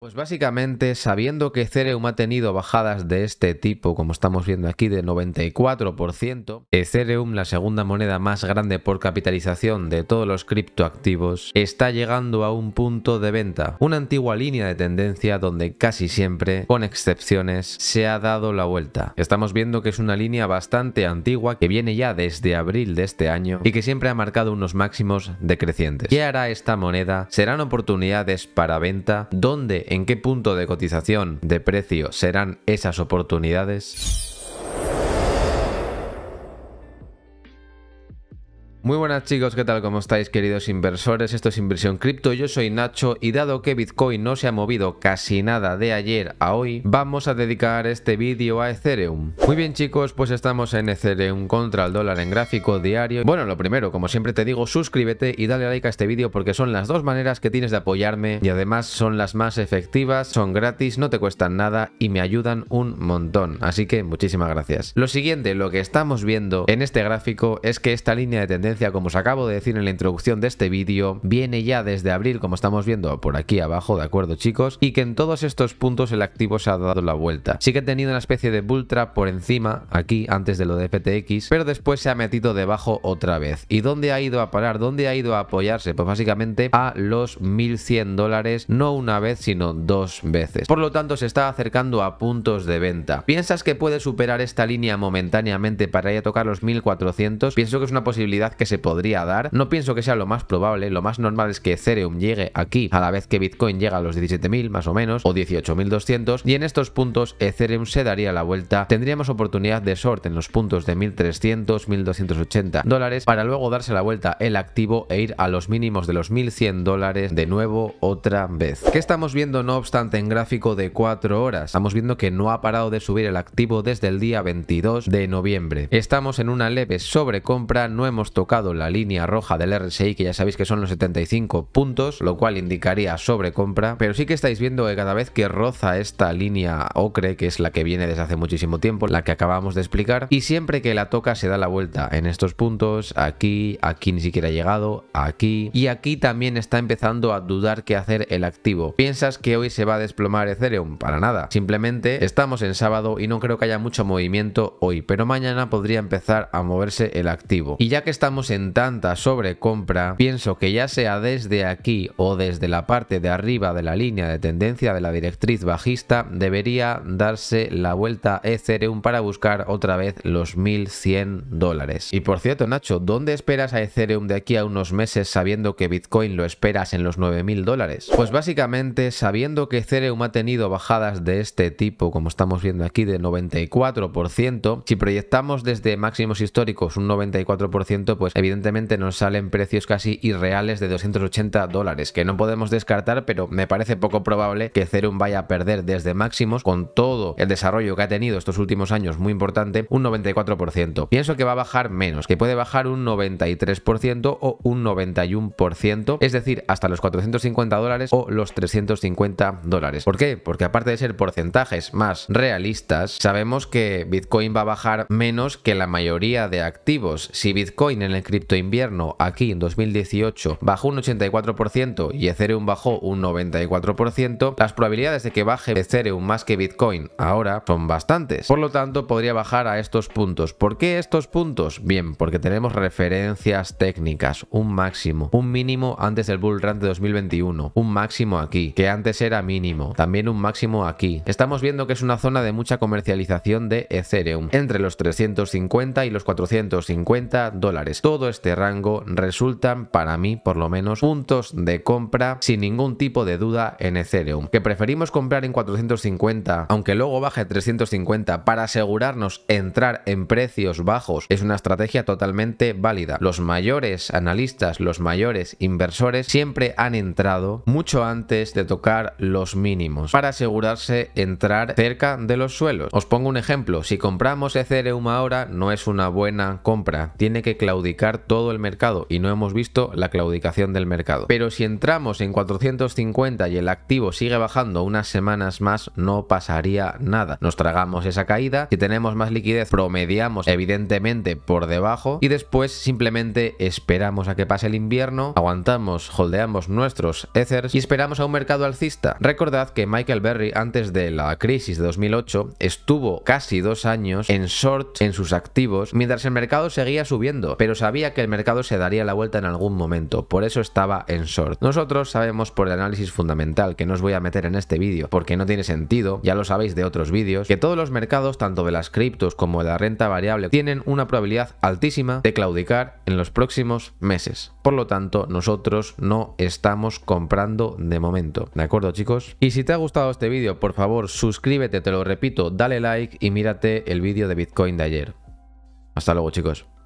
Pues básicamente, sabiendo que Ethereum ha tenido bajadas de este tipo, como estamos viendo aquí, de 94%, Ethereum, la segunda moneda más grande por capitalización de todos los criptoactivos, está llegando a un punto de venta, una antigua línea de tendencia donde casi siempre, con excepciones, se ha dado la vuelta. Estamos viendo que es una línea bastante antigua que viene ya desde abril de este año y que siempre ha marcado unos máximos decrecientes. ¿Qué hará esta moneda? ¿Serán oportunidades para venta? ¿Dónde en qué punto de cotización de precio serán esas oportunidades? Muy buenas chicos, ¿qué tal? ¿Cómo estáis queridos inversores? Esto es Inversión Cripto, yo soy Nacho y dado que Bitcoin no se ha movido casi nada de ayer a hoy, vamos a dedicar este vídeo a Ethereum. Muy bien chicos, pues estamos en Ethereum contra el dólar en gráfico diario. Bueno, lo primero, como siempre te digo, suscríbete y dale like a este vídeo porque son las dos maneras que tienes de apoyarme y además son las más efectivas, son gratis, no te cuestan nada y me ayudan un montón, así que muchísimas gracias. Lo siguiente, lo que estamos viendo en este gráfico es que esta línea de tendencia como os acabo de decir en la introducción de este vídeo, viene ya desde abril, como estamos viendo por aquí abajo, ¿de acuerdo chicos? Y que en todos estos puntos el activo se ha dado la vuelta. Sí que ha tenido una especie de bull por encima, aquí, antes de lo de FTX, pero después se ha metido debajo otra vez. ¿Y dónde ha ido a parar? ¿Dónde ha ido a apoyarse? Pues básicamente a los 1100 dólares, no una vez, sino dos veces. Por lo tanto, se está acercando a puntos de venta. ¿Piensas que puede superar esta línea momentáneamente para ir a tocar los 1400? Pienso que es una posibilidad que se podría dar. No pienso que sea lo más probable, lo más normal es que Ethereum llegue aquí a la vez que Bitcoin llega a los 17.000 más o menos, o 18.200, y en estos puntos Ethereum se daría la vuelta, tendríamos oportunidad de short en los puntos de 1.300, 1.280 dólares, para luego darse la vuelta el activo e ir a los mínimos de los 1.100 dólares de nuevo otra vez. ¿Qué estamos viendo no obstante en gráfico de 4 horas? Estamos viendo que no ha parado de subir el activo desde el día 22 de noviembre. Estamos en una leve sobrecompra, no hemos tocado la línea roja del RSI, que ya sabéis que son los 75 puntos, lo cual indicaría sobrecompra, pero sí que estáis viendo que eh, cada vez que roza esta línea ocre, que es la que viene desde hace muchísimo tiempo, la que acabamos de explicar, y siempre que la toca se da la vuelta en estos puntos, aquí, aquí ni siquiera ha llegado, aquí, y aquí también está empezando a dudar qué hacer el activo. ¿Piensas que hoy se va a desplomar Ethereum? Para nada, simplemente estamos en sábado y no creo que haya mucho movimiento hoy, pero mañana podría empezar a moverse el activo. Y ya que estamos en tanta sobrecompra, pienso que ya sea desde aquí o desde la parte de arriba de la línea de tendencia de la directriz bajista, debería darse la vuelta Ethereum para buscar otra vez los 1100 dólares. Y por cierto, Nacho, ¿dónde esperas a Ethereum de aquí a unos meses sabiendo que Bitcoin lo esperas en los 9000 dólares? Pues básicamente, sabiendo que Ethereum ha tenido bajadas de este tipo, como estamos viendo aquí, de 94%, si proyectamos desde máximos históricos un 94%, pues pues evidentemente nos salen precios casi irreales de 280 dólares, que no podemos descartar, pero me parece poco probable que Ethereum vaya a perder desde máximos con todo el desarrollo que ha tenido estos últimos años, muy importante, un 94%. Pienso que va a bajar menos, que puede bajar un 93% o un 91%, es decir, hasta los 450 dólares o los 350 dólares. ¿Por qué? Porque aparte de ser porcentajes más realistas, sabemos que Bitcoin va a bajar menos que la mayoría de activos. Si Bitcoin en el cripto invierno aquí en 2018 bajó un 84% y Ethereum bajó un 94%, las probabilidades de que baje Ethereum más que Bitcoin ahora son bastantes. Por lo tanto, podría bajar a estos puntos. ¿Por qué estos puntos? Bien, porque tenemos referencias técnicas, un máximo, un mínimo antes del bull run de 2021, un máximo aquí, que antes era mínimo, también un máximo aquí. Estamos viendo que es una zona de mucha comercialización de Ethereum, entre los 350 y los 450 dólares todo este rango resultan para mí por lo menos puntos de compra sin ningún tipo de duda en Ethereum. Que preferimos comprar en 450 aunque luego baje 350 para asegurarnos entrar en precios bajos es una estrategia totalmente válida. Los mayores analistas, los mayores inversores siempre han entrado mucho antes de tocar los mínimos para asegurarse entrar cerca de los suelos. Os pongo un ejemplo, si compramos Ethereum ahora no es una buena compra, tiene que claudicar todo el mercado y no hemos visto la claudicación del mercado. Pero si entramos en 450 y el activo sigue bajando unas semanas más, no pasaría nada. Nos tragamos esa caída, si tenemos más liquidez promediamos evidentemente por debajo y después simplemente esperamos a que pase el invierno, aguantamos, holdeamos nuestros Ethers y esperamos a un mercado alcista. Recordad que Michael Berry antes de la crisis de 2008 estuvo casi dos años en short en sus activos mientras el mercado seguía subiendo, pero se Sabía que el mercado se daría la vuelta en algún momento, por eso estaba en short. Nosotros sabemos por el análisis fundamental, que no os voy a meter en este vídeo, porque no tiene sentido, ya lo sabéis de otros vídeos, que todos los mercados, tanto de las criptos como de la renta variable, tienen una probabilidad altísima de claudicar en los próximos meses. Por lo tanto, nosotros no estamos comprando de momento. ¿De acuerdo, chicos? Y si te ha gustado este vídeo, por favor, suscríbete, te lo repito, dale like y mírate el vídeo de Bitcoin de ayer. Hasta luego, chicos.